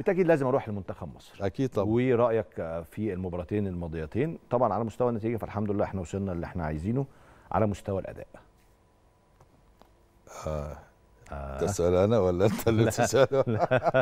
بالتاكيد لازم اروح لمنتخب مصر اكيد طبعا ورايك في المباراتين الماضيتين طبعا على مستوى النتيجه فالحمد لله احنا وصلنا اللي احنا عايزينه على مستوى الاداء آه. آه. تسأل انا ولا انت اللي بتسأل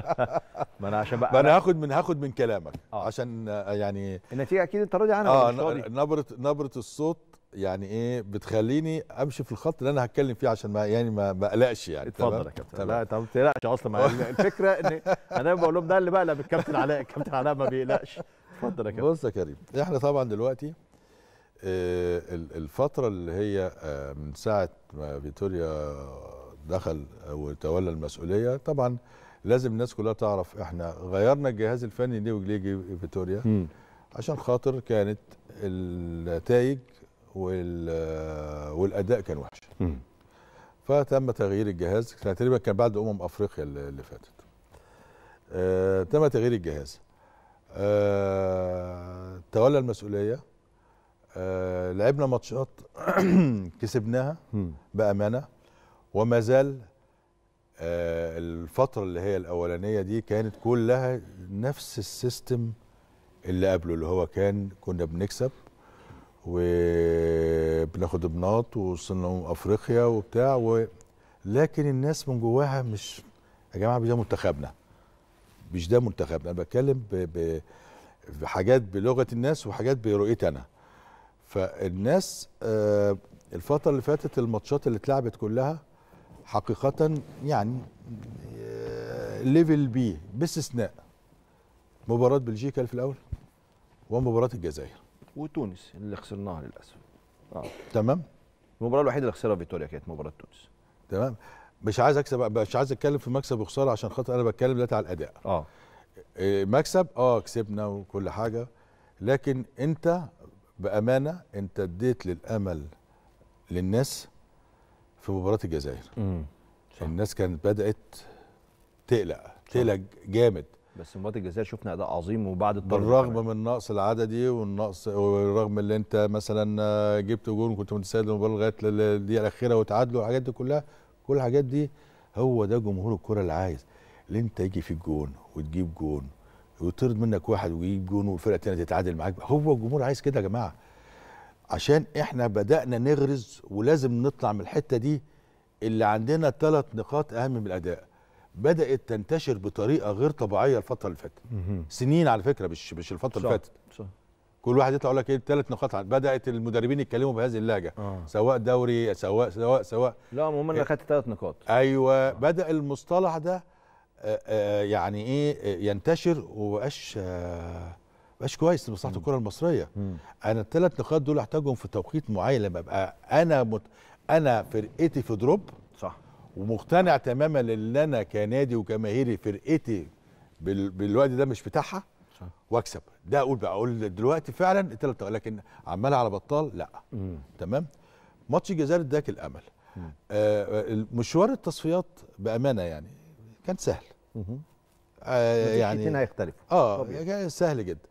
ما انا عشان بقى ما انا هاخد من هاخد من كلامك آه. عشان آه، يعني النتيجه اكيد انت راضي عنها اه نبره نبره الصوت يعني ايه بتخليني امشي في الخط اللي انا هتكلم فيه عشان ما يعني ما بقلقش يعني اتفضل يا كابتن لا انت ما بتقلقش اصلا الفكره ان انا بقول لهم ده اللي بقلق بالكابتن علاء الكابتن علاء ما بيقلقش اتفضل يا كابتن بص يا كريم احنا طبعا دلوقتي آه، الفتره اللي هي آه، من ساعه ما فيتوريا دخل وتولى المسؤوليه طبعا لازم الناس كلها تعرف احنا غيرنا الجهاز الفني ليه ليه فيتوريا عشان خاطر كانت النتائج آه، والاداء كان وحش فتم تغيير الجهاز تقريبا كان بعد امم افريقيا اللي فاتت آه، تم تغيير الجهاز آه، تولى المسؤوليه آه، لعبنا ماتشات كسبناها بامانه وما زال آه، الفتره اللي هي الاولانيه دي كانت كلها نفس السيستم اللي قبله اللي هو كان كنا بنكسب وبناخد بناط ووصلنا افريقيا وبتاع و... لكن الناس من جواها مش يا جماعه مش ده منتخبنا مش ده منتخبنا انا بتكلم ب... ب... بحاجات بلغه الناس وحاجات برؤيتي انا فالناس آه الفتره اللي فاتت الماتشات اللي اتلعبت كلها حقيقه يعني آه ليفل بي باستثناء مباراه بلجيكا في الاول ومباراه الجزائر وتونس اللي خسرناها للاسف آه. تمام المباراه الوحيده اللي خسرها فيتوريا كانت مباراه تونس تمام مش عايز اكسب مش عايز اتكلم في مكسب وخساره عشان خاطر انا بتكلم دلوقتي على الاداء اه, آه، مكسب اه كسبنا وكل حاجه لكن انت بامانه انت اديت للامل للناس في مباراه الجزائر امم الناس كانت بدات تقلق تقلق جامد بس مباراه الجزائر شفنا اداء عظيم وبعد الطرد بالرغم كمان. من النقص العددي والنقص والرغم اللي انت مثلا آه، جبت جون كنت متسيد المباراه لغايه الدقيقه الاخيره وتعادلوا الحاجات دي كلها كل الحاجات دي هو ده جمهور الكره اللي عايز اللي انت يجي في الجون وتجيب جون ويطرد منك واحد ويجيب جون والفرقه الثانيه تتعادل معاك هو الجمهور عايز كده يا جماعه عشان احنا بدانا نغرز ولازم نطلع من الحته دي اللي عندنا ثلاث نقاط اهم من الاداء بدات تنتشر بطريقه غير طبيعيه الفتره اللي فاتت سنين على فكره مش مش الفتره اللي فاتت كل واحد يطلع يقول لك ايه ثلاث نقاط بدات المدربين يتكلموا بهذه اللهجه آه. سواء دوري سواء سواء سواء لا المهم انك إيه. خدت ثلاث نقاط ايوه آه. بدا المصطلح ده آآ آه، آآ آه، يعني ايه آه، ينتشر ومبقاش مبقاش كويس لمصلحه الكره المصريه مم. انا الثلاث نقاط دول احتاجهم في توقيت معين لما ابقى انا مت... انا فرقتي في دروب صح ومقتنع تماما ان انا كنادي وجماهيري فرقتي بالوقت ده مش بتاعها واكسب ده اقول بقى اقول دلوقتي فعلا الثلاث لكن عمال على بطال لا مم. تمام ماتش الجزائر اداك الامل آه, آه، مشوار التصفيات بامانه يعني كان سهل مم. آه يعني هيختلفوا اه طبيعي. يعني سهل جدا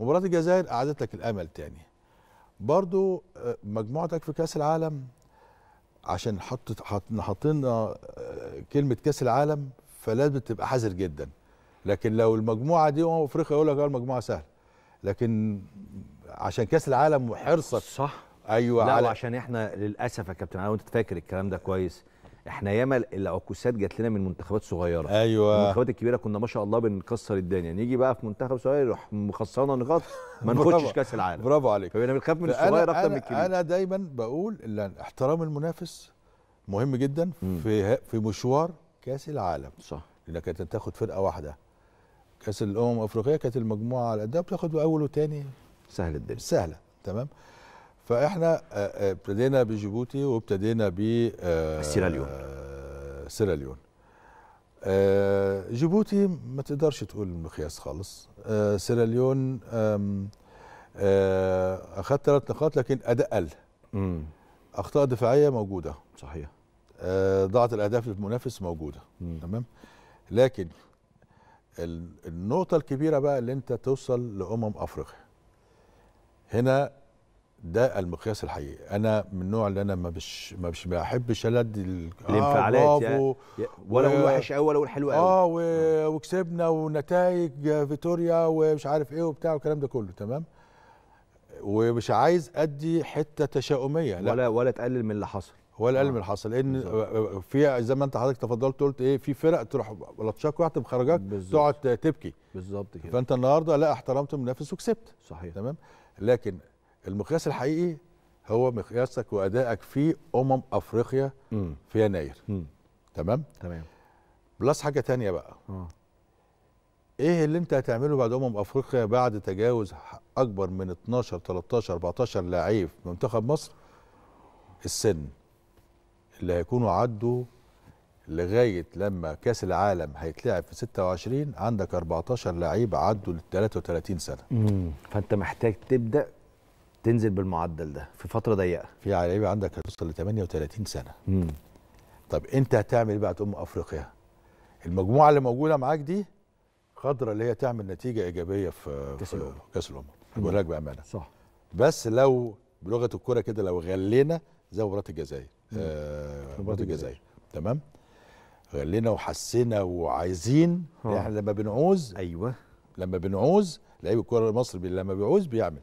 مباراه الجزائر اعادت لك الامل تاني برضو آه، مجموعتك في كاس العالم عشان حط حاطين آه، كلمه كاس العالم فلازم تبقى حذر جدا لكن لو المجموعه دي امم افريقيا يقول لك اه المجموعه سهله لكن عشان كاس العالم وحرصك صح ايوه لا على... وعشان احنا للاسف يا كابتن علي وانت فاكر الكلام ده كويس احنا ياما العكوسات جات لنا من منتخبات صغيره ايوه المنتخبات الكبيره كنا ما شاء الله بنكسر الدنيا نيجي بقى في منتخب صغير يروح مخسرنا نقاط ما نخشش كاس العالم برافو عليك فبقينا بنخاف من الصغير اكتر من الكبير انا دايما بقول ان احترام المنافس مهم جدا في في مشوار كاس العالم صح لانك انت تاخد فرقه واحده كاس الامم الافريقيه كانت المجموعه على قدها بتاخد اول وثاني سهل الدنيا سهله تمام فاحنا آه، آه، ابتدينا بجيبوتي وابتدينا ب آه، سيراليون سيراليون جيبوتي ما تقدرش تقول مقياس خالص سيراليون اخذت ثلاث نقاط لكن اداء قل اخطاء دفاعيه موجوده صحيح ضاعت الاهداف للمنافس موجوده تمام لكن النقطه الكبيره بقى اللي انت توصل لامم افريقيا هنا ده المقياس الحقيقي انا من النوع اللي انا ما بش ما بش بحبش ادي آه، الانفعالات آه يعني ولا اقول وحش قوي ولا اقول حلو قوي اه و... آه. وكسبنا ونتائج فيتوريا ومش عارف ايه وبتاع والكلام ده كله تمام ومش عايز ادي حته تشاؤميه لا. ولا ولا تقلل من اللي حصل ولا اقل آه. من اللي حصل لان في زي ما انت حضرتك تفضلت قلت ايه في فرق تروح لطشاك واحده بخرجك تقعد تبكي بالظبط كده فانت النهارده لا احترمت المنافس وكسبت صحيح تمام لكن المقياس الحقيقي هو مقياسك وادائك في امم افريقيا م. في يناير م. تمام تمام بلس حاجه تانية بقى أوه. ايه اللي انت هتعمله بعد امم افريقيا بعد تجاوز اكبر من 12 13 14 لعيب في منتخب مصر السن اللي هيكونوا عدوا لغايه لما كاس العالم هيتلعب في 26 عندك 14 لعيب عدوا ل 33 سنه امم فانت محتاج تبدا تنزل بالمعدل ده في فتره ضيقه في لعيبه عندك هتوصل ل 38 سنه امم طب انت هتعمل ايه بقى تقوم افريقيا المجموعه اللي موجوده معاك دي قادره اللي هي تعمل نتيجه ايجابيه في كاس الامم كاس الامم بقول لك بامانه صح بس لو بلغه الكوره كده لو غلينا زي مباراه الجزائر آه، مباراه الجزائر تمام غلينا وحسينا وعايزين آه. احنا لما بنعوز ايوه لما بنعوز لعيب الكوره المصري لما بيعوز بيعمل